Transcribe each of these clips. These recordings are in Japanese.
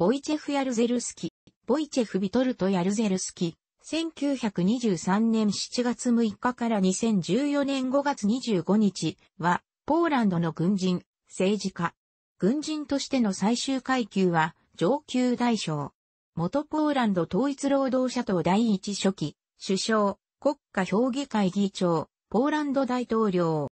ボイチェフ・ヤルゼルスキ、ボイチェフ・ビトルト・ヤルゼルスキ、1923年7月6日から2014年5月25日は、ポーランドの軍人、政治家。軍人としての最終階級は、上級大将。元ポーランド統一労働者党第一書記、首相、国家評議会議長、ポーランド大統領。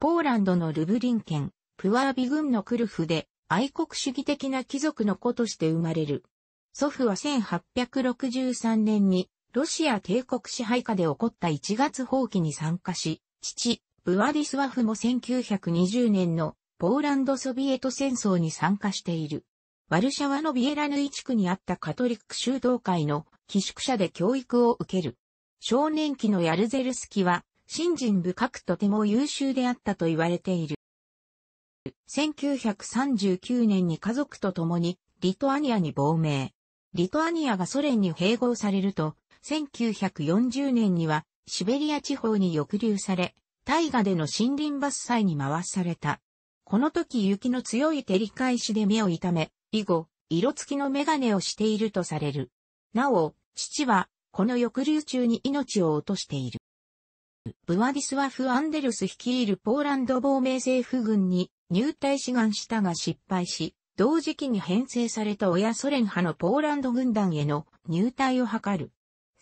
ポーランドのルブリン県、プワービ軍のクルフで、愛国主義的な貴族の子として生まれる。祖父は1863年にロシア帝国支配下で起こった1月放棄に参加し、父、ブワディスワフも1920年のポーランドソビエト戦争に参加している。ワルシャワのビエラヌイ地区にあったカトリック修道会の寄宿舎で教育を受ける。少年期のヤルゼルスキは、新人深くとても優秀であったと言われている。1939年に家族と共にリトアニアに亡命。リトアニアがソ連に併合されると、1940年にはシベリア地方に抑留され、大河での森林伐採に回された。この時雪の強い照り返しで目を痛め、以後、色付きのメガネをしているとされる。なお、父は、この抑留中に命を落としている。ブワディスワフ・アンデルス率いるポーランド亡命政府軍に入隊志願したが失敗し、同時期に編成された親ソ連派のポーランド軍団への入隊を図る。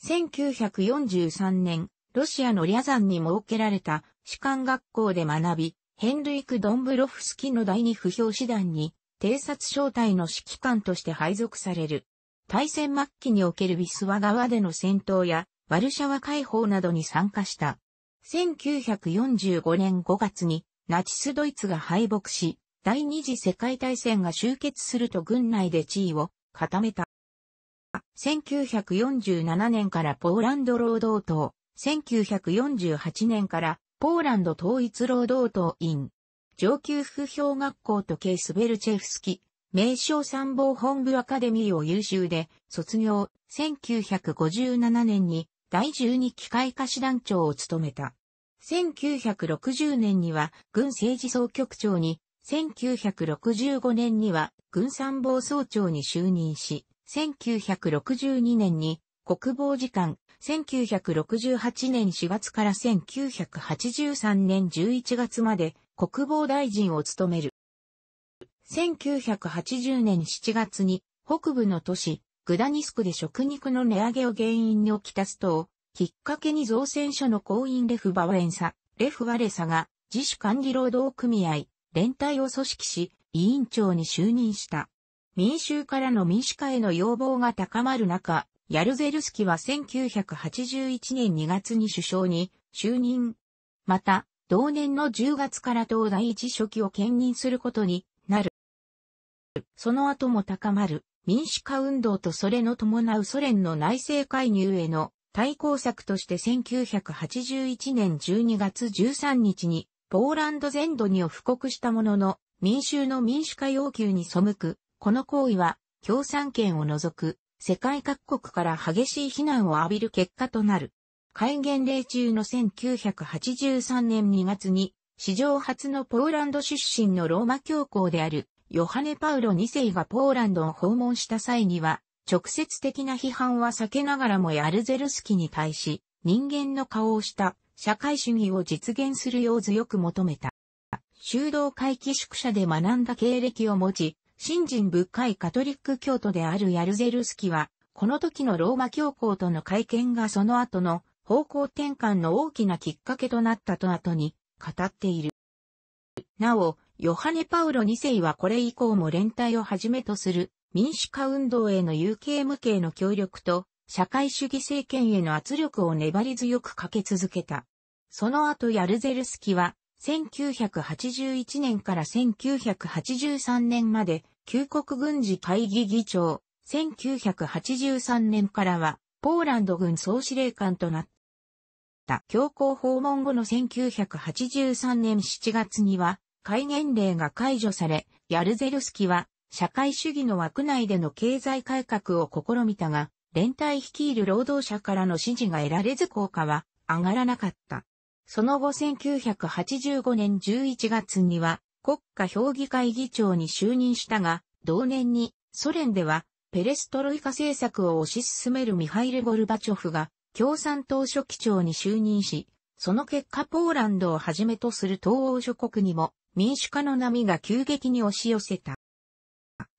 1943年、ロシアのリャザンに設けられた士官学校で学び、ヘンルイク・ドンブロフスキの第二不評師団に、偵察小隊の指揮官として配属される。大戦末期におけるビスワ川での戦闘や、ワルシャワ解放などに参加した。1945年5月にナチスドイツが敗北し、第二次世界大戦が終結すると軍内で地位を固めた。1947年からポーランド労働党、1948年からポーランド統一労働党員、上級副評学校とケースベルチェフスキ、名称参謀本部アカデミーを優秀で卒業、1957年に第12機械科師団長を務めた。1960年には軍政治総局長に、1965年には軍参謀総長に就任し、1962年に国防次官、1968年4月から1983年11月まで国防大臣を務める。1980年7月に北部の都市グダニスクで食肉の値上げを原因に起きたストきっかけに造船所の行員レフバワエンサ、レフワレサが自主管理労働組合、連帯を組織し、委員長に就任した。民衆からの民主化への要望が高まる中、ヤルゼルスキは1981年2月に首相に就任。また、同年の10月から東大一書記を兼任することになる。その後も高まる民主化運動とそれの伴うソ連の内政介入への対抗策として1981年12月13日にポーランド全土にを布告したものの民衆の民主化要求に背く、この行為は共産権を除く世界各国から激しい非難を浴びる結果となる。戒厳令中の1983年2月に史上初のポーランド出身のローマ教皇であるヨハネ・パウロ2世がポーランドを訪問した際には直接的な批判は避けながらもヤルゼルスキに対し、人間の顔をした社会主義を実現するよう強く求めた。修道会寄宿舎で学んだ経歴を持ち、信心深いカトリック教徒であるヤルゼルスキは、この時のローマ教皇との会見がその後の方向転換の大きなきっかけとなったと後に語っている。なお、ヨハネ・パウロ2世はこれ以降も連帯をはじめとする民主化運動への有形無形の協力と、社会主義政権への圧力を粘り強くかけ続けた。その後ヤルゼルスキは、1981年から1983年まで、旧国軍事会議議長、1983年からは、ポーランド軍総司令官となった。強行訪問後の1983年7月には、戒厳令が解除され、ヤルゼルスキは社会主義の枠内での経済改革を試みたが、連帯率いる労働者からの支持が得られず効果は上がらなかった。その後1985年11月には国家評議会議長に就任したが、同年にソ連ではペレストロイカ政策を推し進めるミハイル・ゴルバチョフが共産党書記長に就任し、その結果ポーランドをはじめとする東欧諸国にも民主化の波が急激に押し寄せた。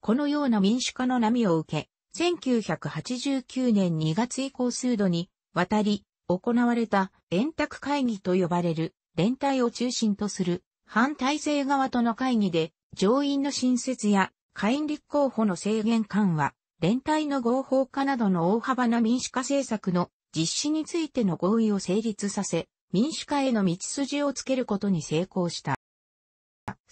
このような民主化の波を受け、1989年2月以降数度に渡り行われた円卓会議と呼ばれる連帯を中心とする反体制側との会議で上院の新設や下院立候補の制限緩和、連帯の合法化などの大幅な民主化政策の実施についての合意を成立させ、民主化への道筋をつけることに成功した。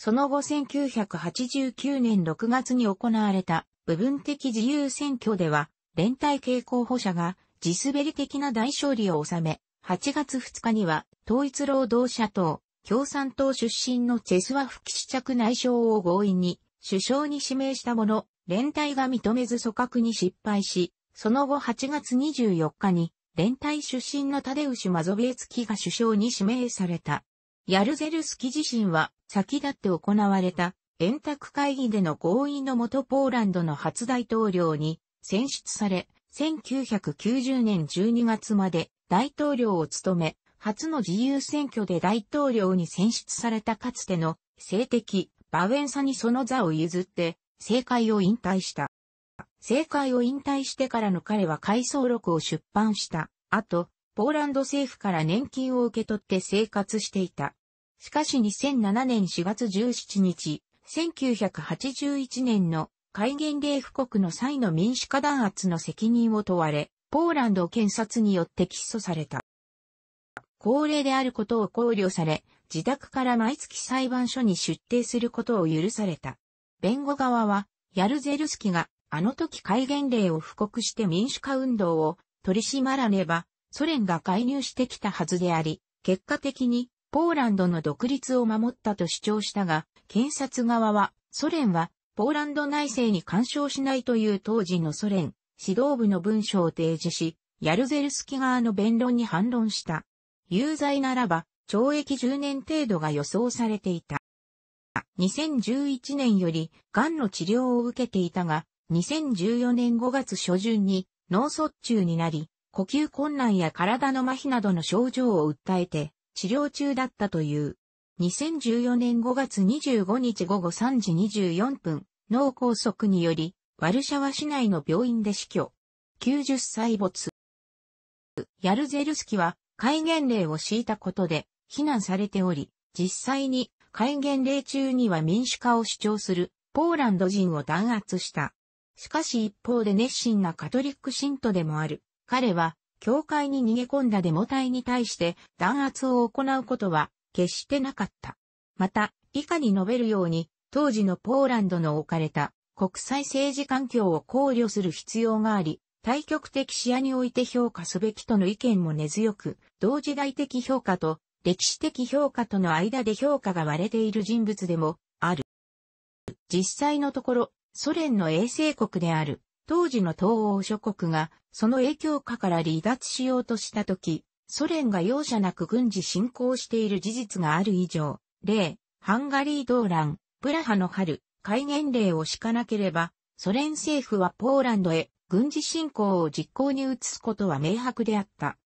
その後1989年6月に行われた部分的自由選挙では、連帯系候補者が地滑り的な大勝利を収め、8月2日には統一労働者党、共産党出身のチェスワフ騎士着内相を強引に首相に指名したもの、連帯が認めず組閣に失敗し、その後8月24日に連帯出身のタデウシュ・マゾビエツキが首相に指名された。ヤルゼルスキ自身は先立って行われた円卓会議での合意のもとポーランドの初大統領に選出され、1990年12月まで大統領を務め、初の自由選挙で大統領に選出されたかつての性的バウェンサにその座を譲って、政界を引退した。政界を引退してからの彼は回想録を出版した。後、ポーランド政府から年金を受け取って生活していた。しかし2007年4月17日、1981年の戒厳令布告の際の民主化弾圧の責任を問われ、ポーランド検察によって起訴された。高齢であることを考慮され、自宅から毎月裁判所に出廷することを許された。弁護側は、ヤルゼルスキが、あの時戒厳令を布告して民主化運動を取り締まらねば、ソ連が介入してきたはずであり、結果的にポーランドの独立を守ったと主張したが、検察側は、ソ連はポーランド内政に干渉しないという当時のソ連指導部の文書を提示し、ヤルゼルスキ側の弁論に反論した。有罪ならば、懲役10年程度が予想されていた。2011年より、癌の治療を受けていたが、2014年5月初旬に脳卒中になり、呼吸困難や体の麻痺などの症状を訴えて治療中だったという。2014年5月25日午後3時24分、脳梗塞により、ワルシャワ市内の病院で死去。90歳没。ヤルゼルスキは戒厳令を敷いたことで非難されており、実際に戒厳令中には民主化を主張するポーランド人を弾圧した。しかし一方で熱心なカトリック信徒でもある彼は、教会に逃げ込んだデモ隊に対して弾圧を行うことは決してなかった。また、以下に述べるように、当時のポーランドの置かれた国際政治環境を考慮する必要があり、対極的視野において評価すべきとの意見も根強く、同時代的評価と歴史的評価との間で評価が割れている人物でもある。実際のところ、ソ連の衛星国である当時の東欧諸国がその影響下から離脱しようとしたとき、ソ連が容赦なく軍事侵攻している事実がある以上、例、ハンガリー動乱、プラハの春、戒厳令を敷かなければ、ソ連政府はポーランドへ軍事侵攻を実行に移すことは明白であった。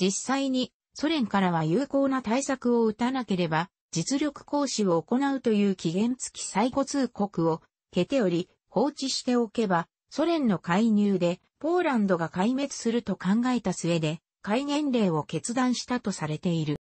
実際にソ連からは有効な対策を打たなければ、実力行使を行うという期限付き最後通告を、経ており、放置しておけば、ソ連の介入でポーランドが壊滅すると考えた末で戒厳令を決断したとされている。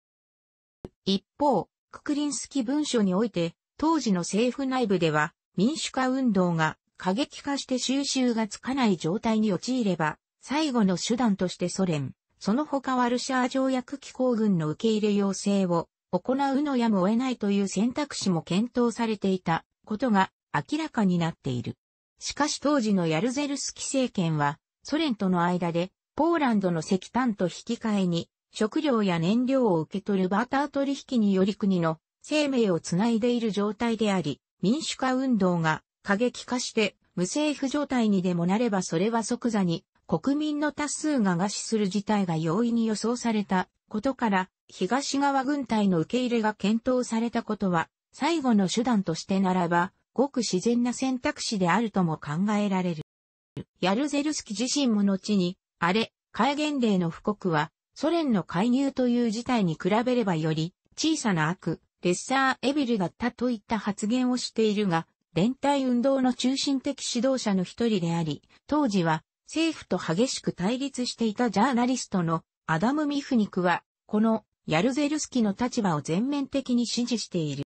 一方、ククリンスキ文書において当時の政府内部では民主化運動が過激化して収拾がつかない状態に陥れば最後の手段としてソ連、その他ワルシャー条約機構軍の受け入れ要請を行うのやむを得ないという選択肢も検討されていたことが明らかになっている。しかし当時のヤルゼルスキ政権は、ソ連との間で、ポーランドの石炭と引き換えに、食料や燃料を受け取るバーター取引により国の生命をつないでいる状態であり、民主化運動が過激化して無政府状態にでもなればそれは即座に国民の多数が餓死する事態が容易に予想されたことから、東側軍隊の受け入れが検討されたことは、最後の手段としてならば、ごく自然な選択肢であるとも考えられる。ヤルゼルスキ自身も後に、あれ、戒厳令の布告は、ソ連の介入という事態に比べればより、小さな悪、レッサーエビルだったといった発言をしているが、連帯運動の中心的指導者の一人であり、当時は政府と激しく対立していたジャーナリストのアダム・ミフニクは、このヤルゼルスキの立場を全面的に支持している。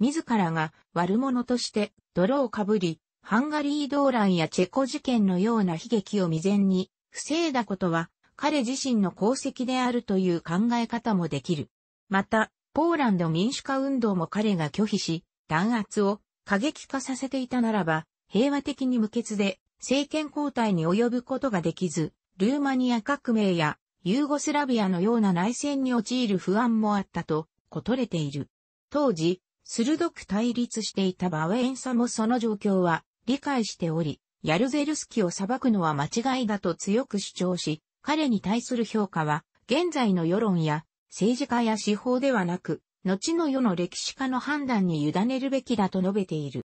自らが悪者として泥をかぶり、ハンガリー動乱やチェコ事件のような悲劇を未然に防いだことは彼自身の功績であるという考え方もできる。また、ポーランド民主化運動も彼が拒否し、弾圧を過激化させていたならば、平和的に無血で政権交代に及ぶことができず、ルーマニア革命やユーゴスラビアのような内戦に陥る不安もあったと、ことれている。当時、鋭く対立していたバウェンサもその状況は理解しており、ヤルゼルスキを裁くのは間違いだと強く主張し、彼に対する評価は、現在の世論や政治家や司法ではなく、後の世の歴史家の判断に委ねるべきだと述べている。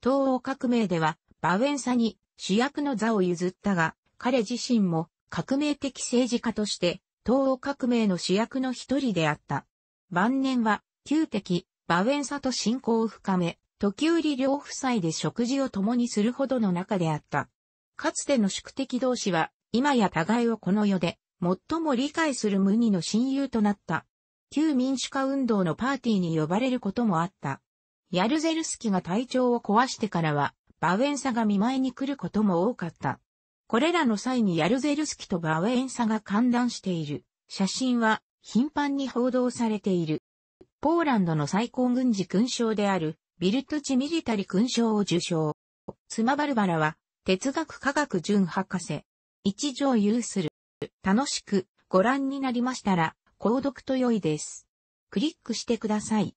東欧革命では、バウェンサに主役の座を譲ったが、彼自身も革命的政治家として、東欧革命の主役の一人であった。晩年は、旧敵、バウェンサと親交を深め、時折両夫妻で食事を共にするほどの仲であった。かつての宿敵同士は、今や互いをこの世で、最も理解する無二の親友となった。旧民主化運動のパーティーに呼ばれることもあった。ヤルゼルスキが体調を壊してからは、バウェンサが見舞いに来ることも多かった。これらの際にヤルゼルスキとバウェンサが観覧している写真は頻繁に報道されている。ポーランドの最高軍事勲章である、ビルトゥチミリタリ勲章を受賞。妻バルバラは、哲学科学準博士。一条有する。楽しくご覧になりましたら、購読と良いです。クリックしてください。